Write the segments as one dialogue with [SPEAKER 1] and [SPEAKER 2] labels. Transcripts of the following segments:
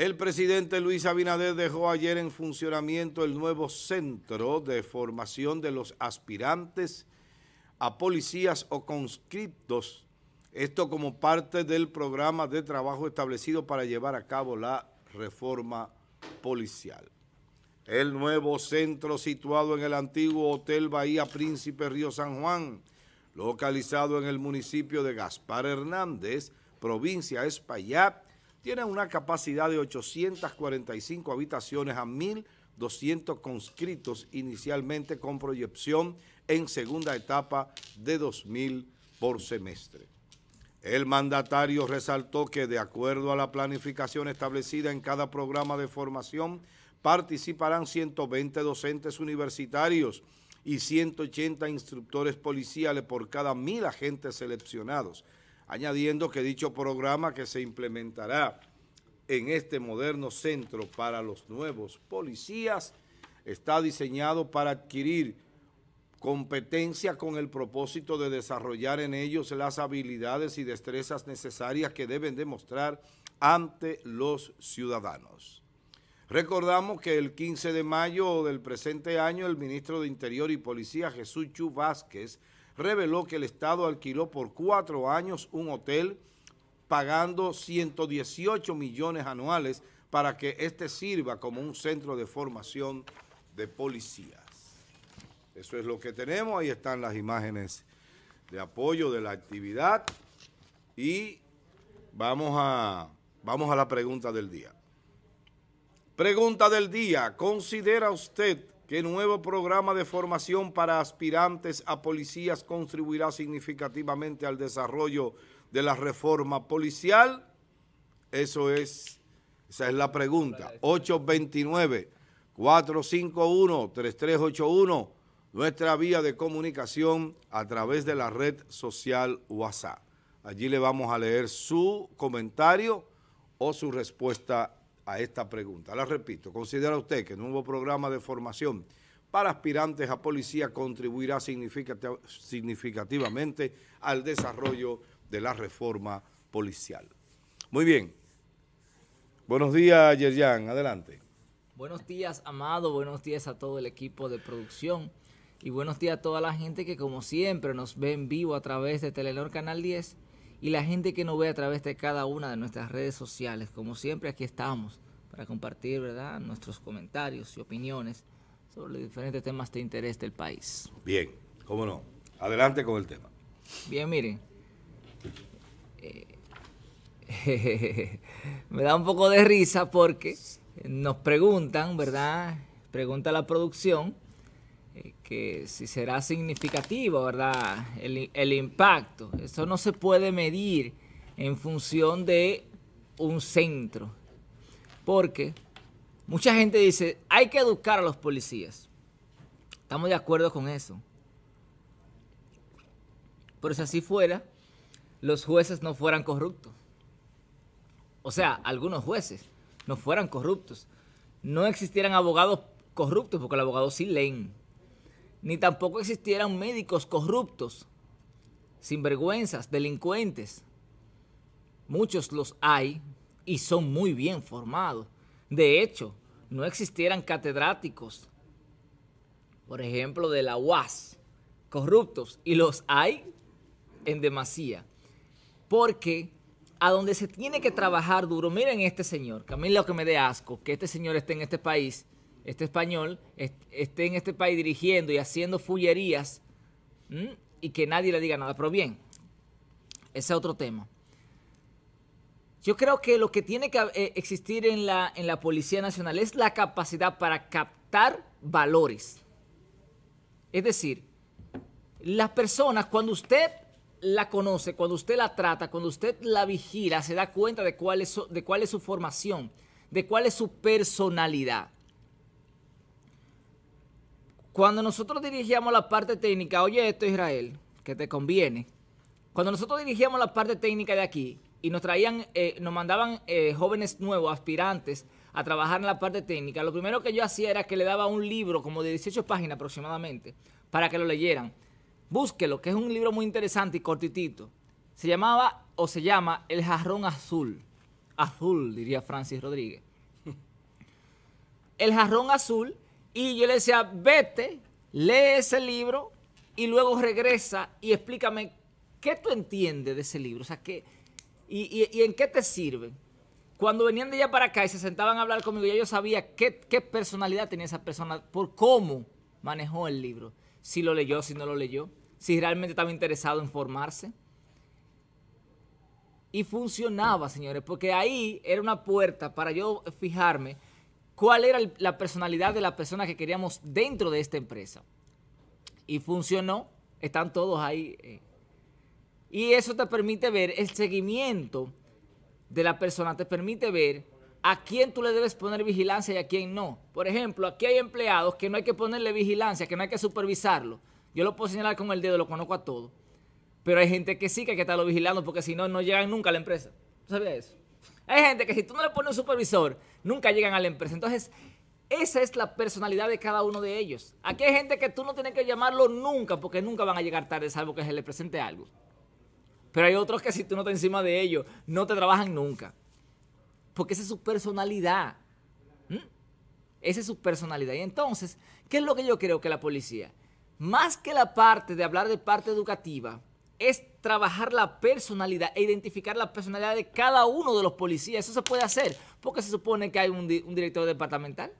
[SPEAKER 1] El presidente Luis Abinader dejó ayer en funcionamiento el nuevo centro de formación de los aspirantes a policías o conscriptos, esto como parte del programa de trabajo establecido para llevar a cabo la reforma policial. El nuevo centro situado en el antiguo Hotel Bahía Príncipe Río San Juan, localizado en el municipio de Gaspar Hernández, provincia Espaillat, tiene una capacidad de 845 habitaciones a 1.200 conscritos inicialmente con proyección en segunda etapa de 2.000 por semestre. El mandatario resaltó que de acuerdo a la planificación establecida en cada programa de formación, participarán 120 docentes universitarios y 180 instructores policiales por cada mil agentes seleccionados, añadiendo que dicho programa que se implementará en este moderno centro para los nuevos policías está diseñado para adquirir competencia con el propósito de desarrollar en ellos las habilidades y destrezas necesarias que deben demostrar ante los ciudadanos. Recordamos que el 15 de mayo del presente año el ministro de Interior y Policía Jesús Chu Vázquez reveló que el Estado alquiló por cuatro años un hotel pagando 118 millones anuales para que este sirva como un centro de formación de policías. Eso es lo que tenemos, ahí están las imágenes de apoyo de la actividad y vamos a, vamos a la pregunta del día. Pregunta del día, ¿considera usted ¿Qué nuevo programa de formación para aspirantes a policías contribuirá significativamente al desarrollo de la reforma policial. Eso es, esa es la pregunta. 829-451-3381, nuestra vía de comunicación a través de la red social WhatsApp. Allí le vamos a leer su comentario o su respuesta a esta pregunta. La repito, ¿considera usted que el nuevo programa de formación para aspirantes a policía contribuirá significativamente al desarrollo de la reforma policial? Muy bien. Buenos días, Yerjan. Adelante.
[SPEAKER 2] Buenos días, Amado. Buenos días a todo el equipo de producción. Y buenos días a toda la gente que, como siempre, nos ve en vivo a través de Telenor Canal 10 y la gente que nos ve a través de cada una de nuestras redes sociales. Como siempre, aquí estamos para compartir ¿verdad? nuestros comentarios y opiniones sobre los diferentes temas de interés del país.
[SPEAKER 1] Bien, cómo no. Adelante con el tema.
[SPEAKER 2] Bien, miren. Eh, me da un poco de risa porque nos preguntan, ¿verdad? Pregunta la producción eh, que si será significativo, ¿verdad? El, impacto. Eso no se puede medir en función de un centro. Porque mucha gente dice, hay que educar a los policías. Estamos de acuerdo con eso. Pero si así fuera, los jueces no fueran corruptos. O sea, algunos jueces no fueran corruptos. No existieran abogados corruptos porque los abogados sí leen ni tampoco existieran médicos corruptos, sinvergüenzas, delincuentes. Muchos los hay y son muy bien formados. De hecho, no existieran catedráticos, por ejemplo, de la UAS, corruptos, y los hay en demasía. Porque a donde se tiene que trabajar duro, miren este señor, que a mí lo que me dé asco, que este señor esté en este país, este español, esté en este país dirigiendo y haciendo fullerías y que nadie le diga nada. Pero bien, ese es otro tema. Yo creo que lo que tiene que eh, existir en la, en la Policía Nacional es la capacidad para captar valores. Es decir, las personas, cuando usted la conoce, cuando usted la trata, cuando usted la vigila, se da cuenta de cuál de cuál es su formación, de cuál es su personalidad. Cuando nosotros dirigíamos la parte técnica, oye esto Israel, que te conviene. Cuando nosotros dirigíamos la parte técnica de aquí y nos traían, eh, nos mandaban eh, jóvenes nuevos, aspirantes, a trabajar en la parte técnica, lo primero que yo hacía era que le daba un libro como de 18 páginas aproximadamente para que lo leyeran. Búsquelo, que es un libro muy interesante y cortitito. Se llamaba o se llama El Jarrón Azul. Azul, diría Francis Rodríguez. El Jarrón Azul y yo le decía, vete, lee ese libro y luego regresa y explícame qué tú entiendes de ese libro, o sea, qué, y, en qué te sirve. Cuando venían de allá para acá y se sentaban a hablar conmigo, ya yo sabía qué, qué personalidad tenía esa persona, por cómo manejó el libro, si lo leyó, si no lo leyó, si realmente estaba interesado en formarse. Y funcionaba, señores, porque ahí era una puerta para yo fijarme cuál era la personalidad de la persona que queríamos dentro de esta empresa. Y funcionó, están todos ahí. Eh. Y eso te permite ver el seguimiento de la persona, te permite ver a quién tú le debes poner vigilancia y a quién no. Por ejemplo, aquí hay empleados que no hay que ponerle vigilancia, que no hay que supervisarlo. Yo lo puedo señalar con el dedo, lo conozco a todos. Pero hay gente que sí que hay que estarlo vigilando porque si no, no llegan nunca a la empresa. ¿Tú sabías eso? Hay gente que si tú no le pones un supervisor, nunca llegan a la empresa. Entonces, esa es la personalidad de cada uno de ellos. Aquí hay gente que tú no tienes que llamarlo nunca porque nunca van a llegar tarde salvo que se les presente algo. Pero hay otros que si tú no estás encima de ellos, no te trabajan nunca. Porque esa es su personalidad. ¿Mm? Esa es su personalidad. Y entonces, ¿qué es lo que yo creo que la policía? Más que la parte de hablar de parte educativa, es trabajar la personalidad e identificar la personalidad de cada uno de los policías. Eso se puede hacer porque se supone que hay un, director departamental.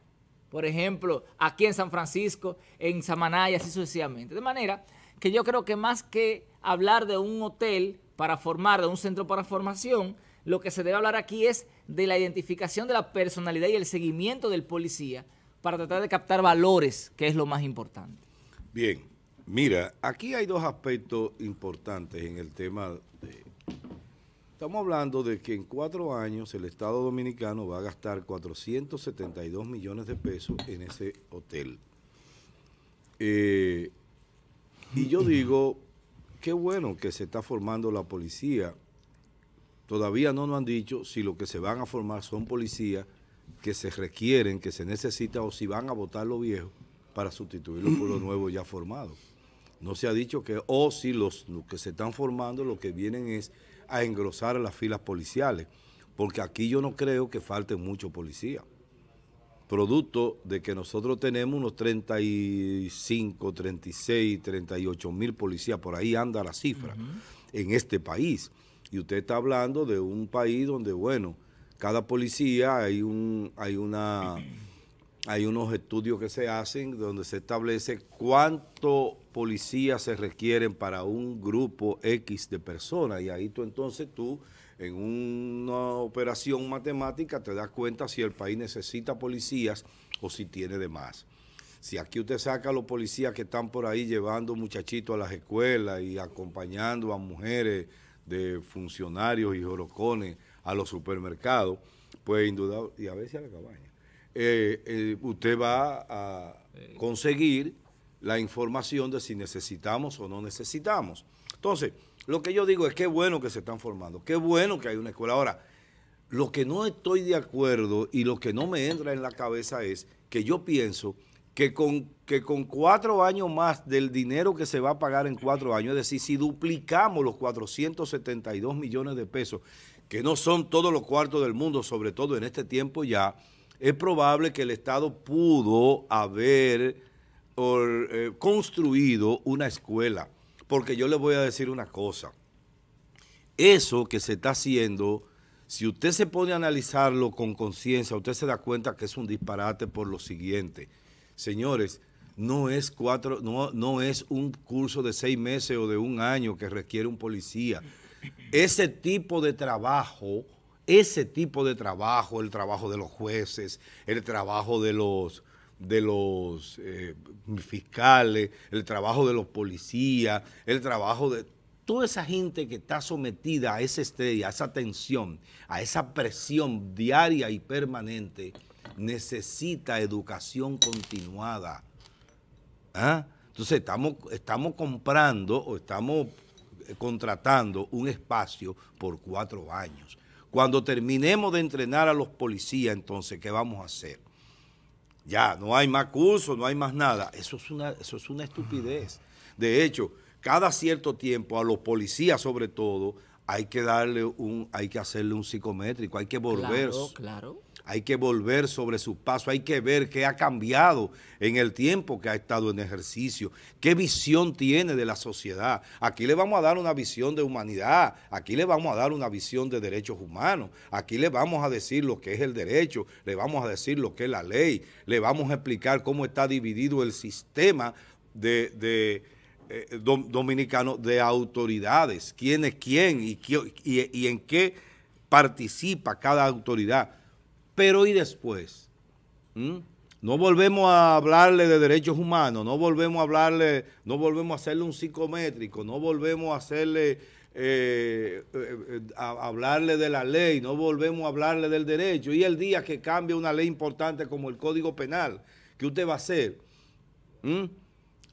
[SPEAKER 2] Por ejemplo, aquí en San Francisco, en Samaná y así sucesivamente. De manera que yo creo que más que hablar de un hotel para formar, de un centro para formación, lo que se debe hablar aquí es de la identificación de la personalidad y el seguimiento del policía para tratar de captar valores, que es lo más importante.
[SPEAKER 1] Bien. Mira, aquí hay dos aspectos importantes en el tema Estamos hablando de que en cuatro años el Estado Dominicano va a gastar 472 millones de pesos en ese hotel. Eh, y yo digo, qué bueno que se está formando la policía. Todavía no nos han dicho si lo que se van a formar son policías que se requieren, que se necesita o si van a votar los viejos para sustituirlos por los nuevos ya formados. No se ha dicho que, o si los, que se están formando lo que vienen es a engrosar las filas policiales, porque aquí yo no creo que falte mucho policía. Producto de que nosotros tenemos unos 35, 36, 38 mil policías, por ahí anda la cifra, en este país. Y usted está hablando de un país donde, bueno, cada policía hay, un, hay una hay unos estudios que se hacen donde se establece cuánto policías se requieren para un grupo X de personas y ahí tú entonces tú en una operación matemática te das cuenta si el país necesita policías o si tiene de más. Si aquí usted saca a los policías que están por ahí llevando muchachitos a las escuelas y acompañando a mujeres de funcionarios y jorocones a los supermercados, pues indudable, y a veces a la cabaña eh, eh, usted va a conseguir la información de si necesitamos o no necesitamos. Entonces, lo que yo digo es que bueno que se están formando, qué bueno que hay una escuela. Ahora, lo que no estoy de acuerdo y lo que no me entra en la cabeza es que yo pienso que con, que con cuatro años más del dinero que se va a pagar en cuatro años, es decir, si duplicamos los 472 millones de pesos, que no son todos los cuartos del mundo, sobre todo en este tiempo ya, es probable que el Estado pudo haber eh, construido una escuela. Porque yo le voy a decir una cosa. Eso que se está haciendo, si usted se pone a analizarlo con conciencia, usted se da cuenta que es un disparate por lo siguiente. Señores, no es, no, no es un curso de seis meses o de un año que requiere un policía. Ese tipo de trabajo ese tipo de trabajo, el trabajo de los jueces, el trabajo de los, de los eh, fiscales, el trabajo de los policías, el trabajo de toda esa gente que está sometida a esa estrés, a esa tensión, a esa presión diaria y permanente, necesita educación continuada. ¿Ah? Entonces estamos, estamos comprando o estamos contratando un espacio por cuatro años. Cuando terminemos de entrenar a los policías, entonces, ¿qué vamos a hacer? Ya, no hay más cursos, no hay más nada. Eso es una, eso es una estupidez. De hecho, cada cierto tiempo, a los policías sobre todo, hay que darle un, hay que hacerle un psicométrico, hay que volver. Claro, claro hay que volver sobre su paso, hay que ver qué ha cambiado en el tiempo que ha estado en ejercicio, qué visión tiene de la sociedad. Aquí le vamos a dar una visión de humanidad, aquí le vamos a dar una visión de derechos humanos, aquí le vamos a decir lo que es el derecho, le vamos a decir lo que es la ley, le vamos a explicar cómo está dividido el sistema de, eh, dominicano de autoridades, quién es quién y en qué participa cada autoridad pero ¿y después? ¿Mm? No volvemos a hablarle de derechos humanos, no volvemos a hablarle, no volvemos a hacerle un psicométrico, no volvemos a hacerle, eh, eh, hablarle de la ley, no volvemos a hablarle del derecho. Y el día que cambie una ley importante como el Código Penal, ¿qué usted va a hacer? ¿Mm?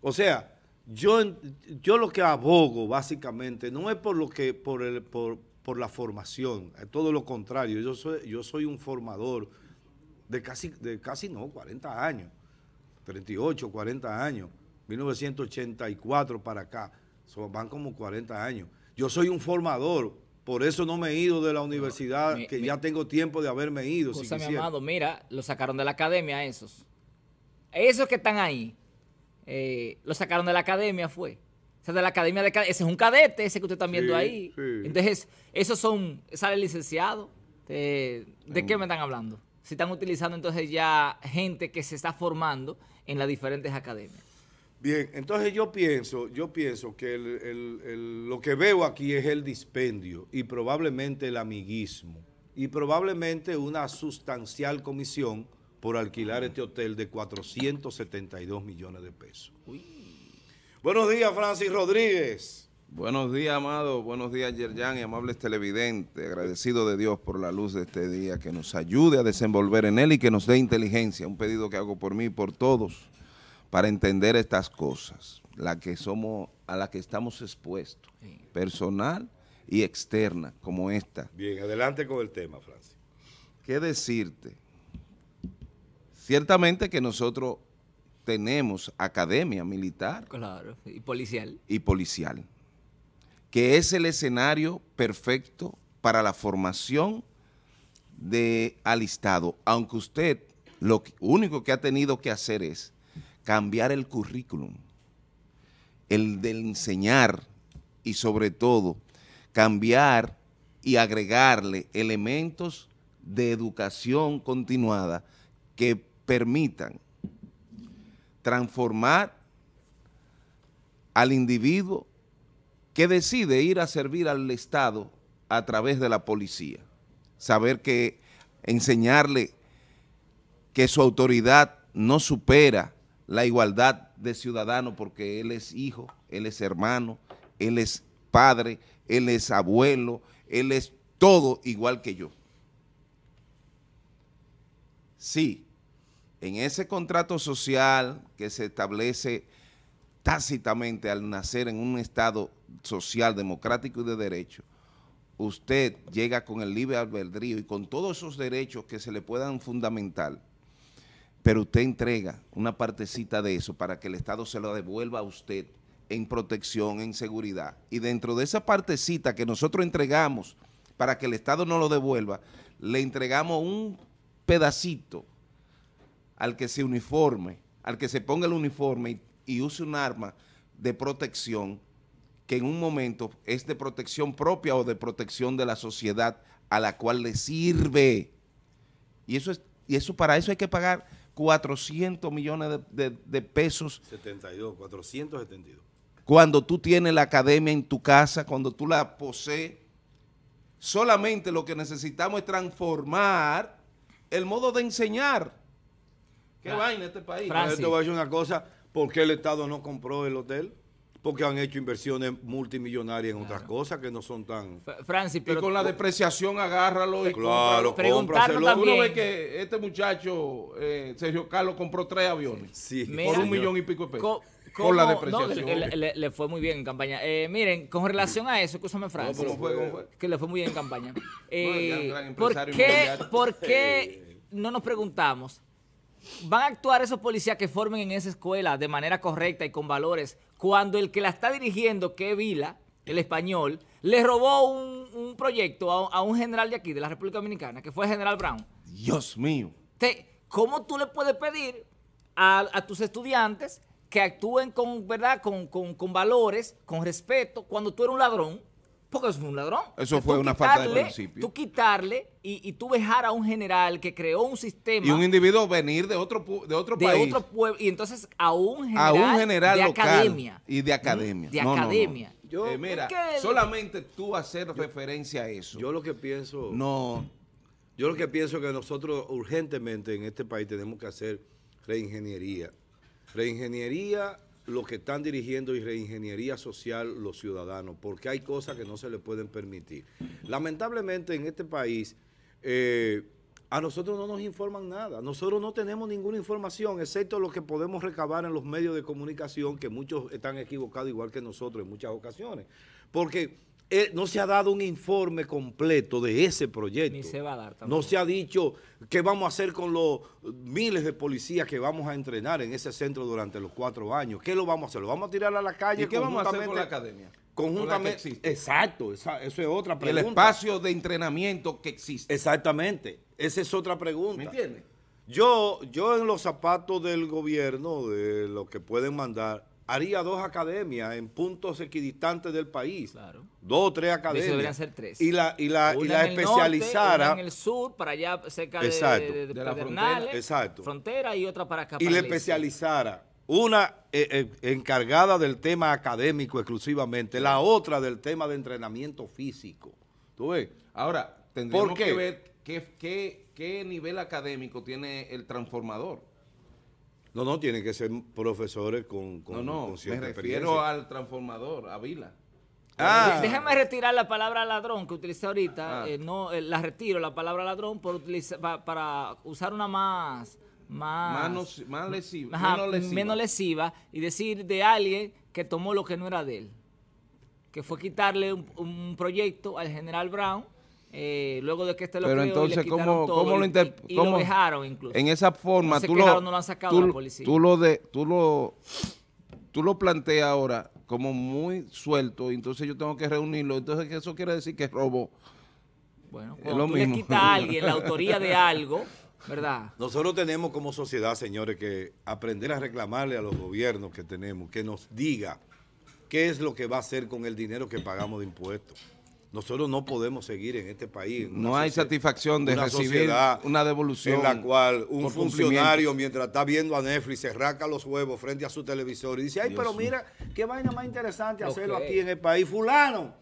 [SPEAKER 1] O sea, yo, yo lo que abogo básicamente no es por lo que, por, por la formación, eh, todo lo contrario, yo soy, yo soy un formador de casi, de casi no, 40 años, 38, 40 años, 1984 para acá, van como 40 años. Yo soy un formador, por eso no me he ido de la universidad, que ya tengo tiempo de haberme ido. mi amado,
[SPEAKER 2] mira, lo sacaron de la academia esos. Esos que están ahí, eh, lo sacaron de la academia fue sea, de la academia de Ese es un cadete, ese que usted está viendo ahí. Entonces, esos son, sale licenciado. Eh, ¿De, qué em. me están hablando? Si están utilizando entonces ya gente que se está formando en las diferentes academias.
[SPEAKER 1] Bien, entonces yo pienso, yo pienso que lo que veo aquí es el dispendio y probablemente el amiguismo y probablemente una sustancial comisión por alquilar este hotel de 472 millones de pesos. Uy. Buenos días, Francis Rodríguez.
[SPEAKER 3] Buenos días, amado. Buenos días, Yerjan y amables televidentes. Agradecido de Dios por la luz de este día, que nos ayude a desenvolver en él y que nos dé inteligencia. Un pedido que hago por mí y por todos para entender estas cosas, la que somos, a las que estamos expuestos, personal y externa, como esta.
[SPEAKER 1] Bien, adelante con el tema, Francis.
[SPEAKER 3] ¿Qué decirte? Ciertamente que nosotros tenemos academia militar.
[SPEAKER 2] y policial.
[SPEAKER 3] Y policial, que es el escenario perfecto para la formación de alistado, aunque usted lo único que ha tenido que hacer es cambiar el currículum, el de enseñar y sobre todo cambiar y agregarle elementos de educación continuada que permitan transformar al individuo que decide ir a servir al Estado a través de la policía. Saber que enseñarle que su autoridad no supera la igualdad de ciudadano porque él es hijo, él es hermano, él es padre, él es abuelo, él es todo igual que yo. Sí, en ese contrato social que se establece tácitamente al nacer en un Estado social, democrático y de derecho, usted llega con el libre albedrío y con todos esos derechos que se le puedan fundamentar, pero usted entrega una partecita de eso para que el Estado se lo devuelva a usted en protección, en seguridad. Y dentro de esa partecita que nosotros entregamos para que el Estado no lo devuelva, le entregamos un pedacito al que se uniforme, al que se ponga el uniforme y, use un arma de protección que en un momento es de protección propia o de protección de la sociedad a la cual le sirve. Y eso es y eso para eso hay que pagar 400 millones de, de, pesos. 72, 472. Cuando tú tienes la academia en tu casa, cuando tú la posees, solamente lo que necesitamos es transformar el modo de enseñar. ¿Qué este país? voy una cosa, ¿por qué el Estado
[SPEAKER 1] no compró el hotel? Porque han hecho inversiones multimillonarias en otras cosas que no son tan...
[SPEAKER 3] Francis, pero... Y con la depreciación agárralo y Claro, cómpraselo. También. Uno que este muchacho, eh, Sergio Carlos, compró tres aviones. Por un millón y pico de pesos. con la depreciación.
[SPEAKER 2] le, fue muy bien en campaña. Eh, miren, con relación a eso, escúchame, Francis. Que le fue muy bien en campaña. Eh, ¿Por qué, ¿por qué no nos preguntamos ¿Van a actuar esos policías que formen en esa escuela de manera correcta y con valores cuando el que la está dirigiendo, que Vila, el español, le robó un, proyecto a, un general de aquí, de la República Dominicana, que fue el General Brown?
[SPEAKER 3] Dios mío.
[SPEAKER 2] Te, ¿Cómo tú le puedes pedir a, tus estudiantes que actúen con, ¿verdad? Con, con valores, con respeto, cuando tú eres un ladrón? Porque eso fue un ladrón. Eso fue una falta de principio. Tú quitarle y, tú dejar a un general que creó un sistema. Y un
[SPEAKER 3] individuo venir de otro, de otro de Otro
[SPEAKER 2] pueblo. Y entonces a un general, a un
[SPEAKER 3] general de academia. Y de academia. Mm, de academia. Eh, mira, solamente tú hacer referencia a eso. Yo lo que pienso. No. Yo lo que pienso que nosotros
[SPEAKER 1] urgentemente en este país tenemos que hacer reingeniería. Reingeniería lo que están dirigiendo y reingeniería social los ciudadanos, porque hay cosas que no se le pueden permitir. Lamentablemente en este país eh, a nosotros no nos informan nada, nosotros no tenemos ninguna información, excepto lo que podemos recabar en los medios de comunicación, que muchos están equivocados igual que nosotros en muchas ocasiones, porque eh, no se ha dado un informe completo de ese proyecto. Ni se va a dar No se ha dicho qué vamos a hacer con los miles de policías que vamos a entrenar en ese centro durante los cuatro años. ¿Qué lo vamos a hacer? ¿Lo vamos a tirar a la calle? ¿Y qué vamos a hacer con la academia? Conjuntamente. exacto, esa, eso es otra pregunta. El espacio de entrenamiento que existe. Exactamente, esa es otra pregunta. ¿Me entiendes? Yo, yo en los zapatos del gobierno, de lo que pueden mandar, haría dos academias en puntos equidistantes del país. Claro. Dos o tres academias. deberían ser tres. Y la, y la, especializara. en el
[SPEAKER 2] sur, para allá cerca de, la frontera. Exacto. frontera y otra para acá. y la este.
[SPEAKER 1] especializara. Una eh, eh, encargada del tema académico exclusivamente, la otra del tema de entrenamiento físico. ¿Tú ves? Ahora, tendríamos que ver
[SPEAKER 3] qué, qué, qué nivel académico tiene el transformador.
[SPEAKER 1] No, no, tienen que ser profesores con, con
[SPEAKER 3] No, no, me refiero al
[SPEAKER 2] transformador, a Vila. Ah. Déjame retirar la palabra ladrón que utilicé ahorita. Ah. Eh, no, eh, la retiro, la palabra ladrón, por para usar una más... Más, lesiva, menos, lesiva. y decir de alguien que tomó lo que no era de él. Que fue quitarle un proyecto al general Brown eh, luego de que este lo Pero entonces, ¿cómo, lo dejaron incluso. En esa forma, tú, lo, tú,
[SPEAKER 3] lo tú lo, tú lo planteas ahora como muy suelto, entonces yo tengo que reunirlo, entonces eso quiere decir que robó.
[SPEAKER 2] Bueno, cuando mismo. le quita a alguien la autoría de algo, ¿verdad?
[SPEAKER 1] Nosotros tenemos como sociedad, señores, que aprender a reclamarle a los gobiernos que tenemos, que nos diga qué es lo que va a hacer con el dinero que pagamos de impuestos. Nosotros no podemos seguir en este país. no
[SPEAKER 3] hay satisfacción de recibir una
[SPEAKER 1] devolución. En la cual un funcionario, mientras está viendo a Netflix, se raca los huevos frente a su televisor y dice, ay, pero mira, qué vaina más interesante hacerlo aquí en el país. Fulano,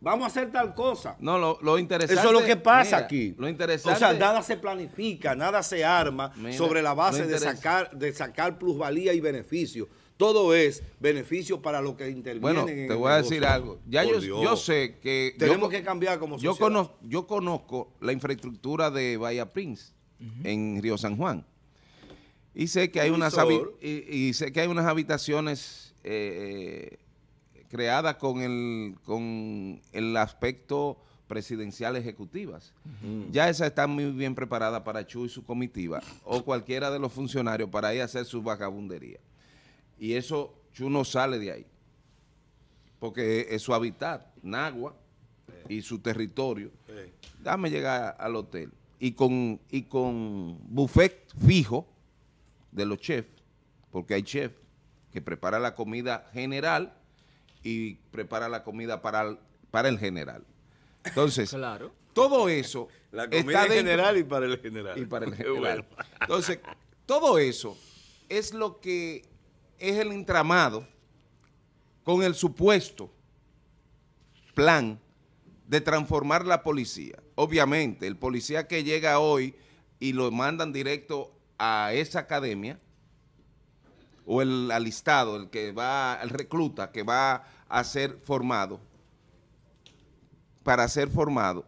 [SPEAKER 1] vamos a hacer tal cosa.
[SPEAKER 3] No, lo, lo interesante... Eso es lo que pasa aquí. Lo interesante... O sea, nada
[SPEAKER 1] se planifica, nada se arma sobre la base de sacar, de sacar plusvalía y beneficio todo es beneficio para los que intervienen. Bueno, te voy a decir algo. Ya yo, sé que... Tenemos que cambiar como sociedad. Yo conozco,
[SPEAKER 3] yo conozco la infraestructura de Bahía Prince en Río San Juan. Y sé que hay, unas, y sé que hay unas habitaciones eh, creadas con el, aspecto presidencial ejecutivas. Ya esa está muy bien preparada para Chu y su comitiva o cualquiera de los funcionarios para ir a hacer su vagabundería. Y eso Chuno sale de ahí. Porque es su hábitat, Nagua, y su territorio. Dame llegar al hotel. Y con, y con buffet fijo de los chefs, porque hay chef que prepara la comida general y prepara la comida para el, para el general. Entonces, claro. todo eso... La comida general y para el general. Y para el general. Entonces, todo eso es lo que es el entramado con el supuesto plan de transformar la policía. Obviamente, el policía que llega hoy y lo mandan directo a esa academia, o el alistado, el que va, el recluta que va a ser formado, para ser formado,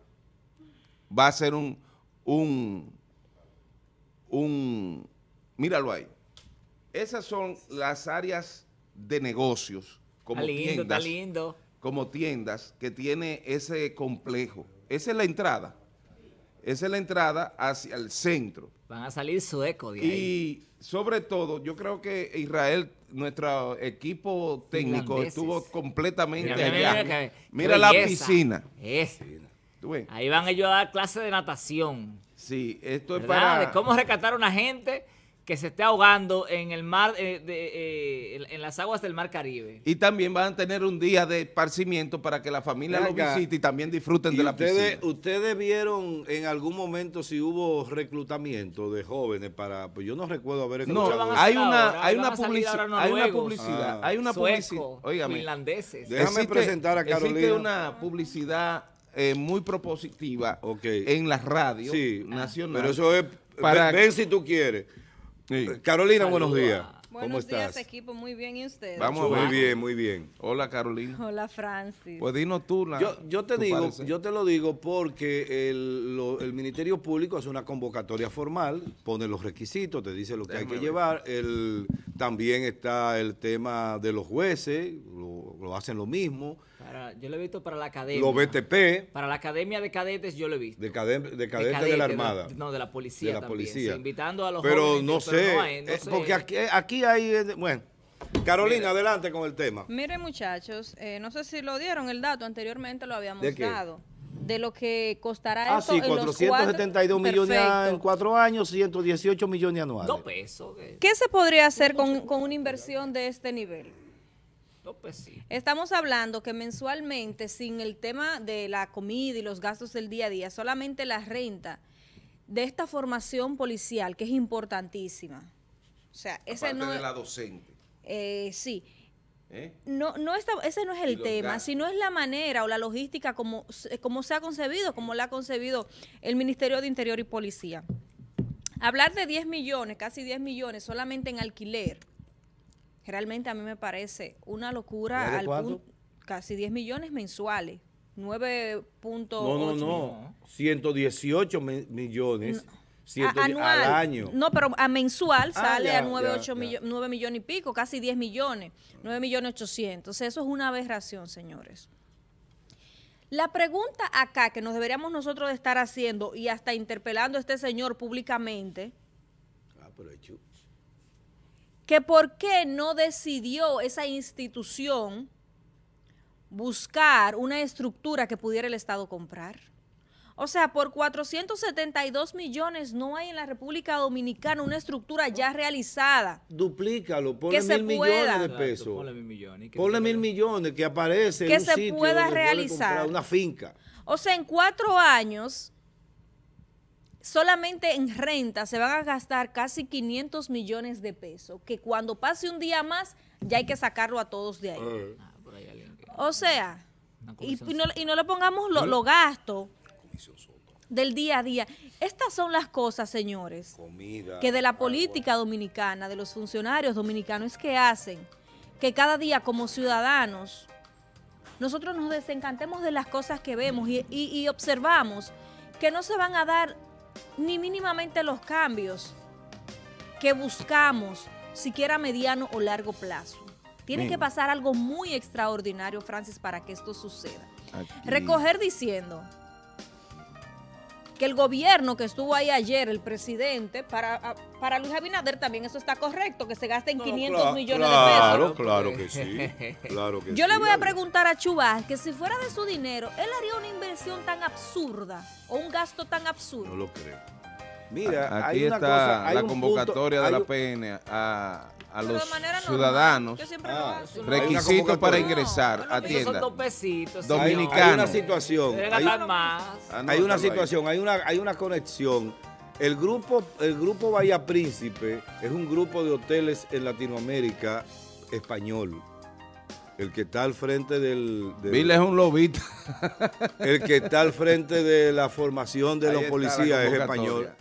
[SPEAKER 3] va a ser un, un, un, míralo ahí, esas son las áreas de negocios, como tiendas, como tiendas que tiene ese complejo. Esa es la entrada. Esa es la entrada hacia el centro. Van
[SPEAKER 2] a salir suecos de ahí.
[SPEAKER 3] Y sobre todo, yo creo que Israel, nuestro equipo técnico, estuvo completamente allá. Mira, la piscina.
[SPEAKER 2] Ahí van ellos a dar clases de natación. Sí, esto es para... cómo rescatar a una gente que se esté ahogando en el mar, eh, eh, en las aguas del Mar Caribe.
[SPEAKER 3] Y también van a tener un día de esparcimiento para que la familia lo visite y también
[SPEAKER 1] disfruten de la piscina. ¿Ustedes vieron en algún momento si hubo reclutamiento de jóvenes para...? Pues yo no recuerdo haber escuchado. hay una, hay, una publicidad, ah. hay una publicidad. hay una publicidad. finlandeses. Déjame presentar a Carolina. Existe
[SPEAKER 3] una publicidad... Eh, muy propositiva okay. en las radios sí, Pero eso es, para, ven si tú quieres. Eh, Carolina, buenos días.
[SPEAKER 1] buenos días,
[SPEAKER 4] equipo. Muy bien, ¿y ustedes? Vamos Muy bien,
[SPEAKER 3] muy bien. Hola, Carolina.
[SPEAKER 4] Hola, Francis. Pues
[SPEAKER 3] dinos tú la,
[SPEAKER 1] yo, te digo, yo te lo digo porque el, Ministerio Público hace una convocatoria formal, pone los requisitos, te dice lo que hay que llevar. El, también está el tema de los jueces, lo hacen lo mismo
[SPEAKER 2] yo lo he visto para la academia. Los Para la academia de cadetes yo lo he visto.
[SPEAKER 1] De, cadetes de, de la Armada. no, de la policía. también. invitando a los pero jóvenes, No sé, pero no sé. Eh, porque aquí, eh, hay, eh, bueno. Carolina, adelante con el tema.
[SPEAKER 4] Mire, muchachos, no sé si lo dieron el dato, anteriormente lo habíamos dado. De lo que costará ah, sí, 472
[SPEAKER 1] millones en cuatro años, 118 millones anuales. Dos
[SPEAKER 2] pesos.
[SPEAKER 4] ¿Qué se podría hacer con, con una inversión de este nivel? Pues Estamos hablando que mensualmente, sin el tema de la comida y los gastos del día a día, solamente la renta de esta formación policial, que es importantísima. O sea, ese no es la docente. Eh, sí. ¿Eh? No, no ese no es el tema, sino es la manera o la logística como, como se ha concebido, como la ha concebido el Ministerio de Interior y Policía. Hablar de 10 millones, casi 10 millones, solamente en alquiler, realmente a mí me parece una locura al casi 10 millones mensuales. 9. No, no, no.
[SPEAKER 1] 118 millones. al año. No,
[SPEAKER 4] pero a mensual ah, sale a 9, millones y pico, casi 10 millones, 9 millones 800. eso es una aberración, señores. La pregunta acá que nos deberíamos nosotros estar haciendo y hasta interpelando a este señor públicamente. Ah, pero que por qué no decidió esa institución buscar una estructura que pudiera el Estado comprar. O sea, por 472 millones no hay en la República Dominicana una estructura ya realizada.
[SPEAKER 1] Duplícalo, ponle mil millones de pesos. ponle mil millones. Ponle mil millones que aparece que se pueda realizar. Comprar una finca.
[SPEAKER 4] O sea, en cuatro años solamente en renta se van a gastar casi 500 millones de pesos, que cuando pase un día más ya hay que sacarlo a todos de ahí.
[SPEAKER 2] Eh. Ah,
[SPEAKER 4] o sea, y, no, le pongamos los lo gasto del día a día. Estas son las cosas, señores, que de la política dominicana, de los funcionarios dominicanos, que hacen que cada día como ciudadanos nosotros nos desencantemos de las cosas que vemos y observamos que no se van a dar ni mínimamente los cambios que buscamos, siquiera a mediano o largo plazo.
[SPEAKER 2] Tiene que pasar
[SPEAKER 4] algo muy extraordinario, Francis, para que esto suceda. Recoger diciendo, que el gobierno que estuvo ahí ayer, el presidente, para, para Luis Abinader también eso está correcto, que se gasten 500 millones de pesos. Claro,
[SPEAKER 1] claro que sí. Yo le voy a
[SPEAKER 4] preguntar a Chubas que si fuera de su dinero, él haría una inversión tan absurda o un gasto tan absurdo. No lo
[SPEAKER 3] creo. Mira, aquí está la convocatoria de la a a los ciudadanos
[SPEAKER 2] requisitos para ingresar a tienda dominicanos, Hay una situación, hay, una ah, situación,
[SPEAKER 1] hay una, hay una conexión. El grupo, el grupo Bahía Príncipe es un grupo de hoteles en Latinoamérica español. El que está al frente del... del es un lobito. El que está al frente de la formación de los policías es español.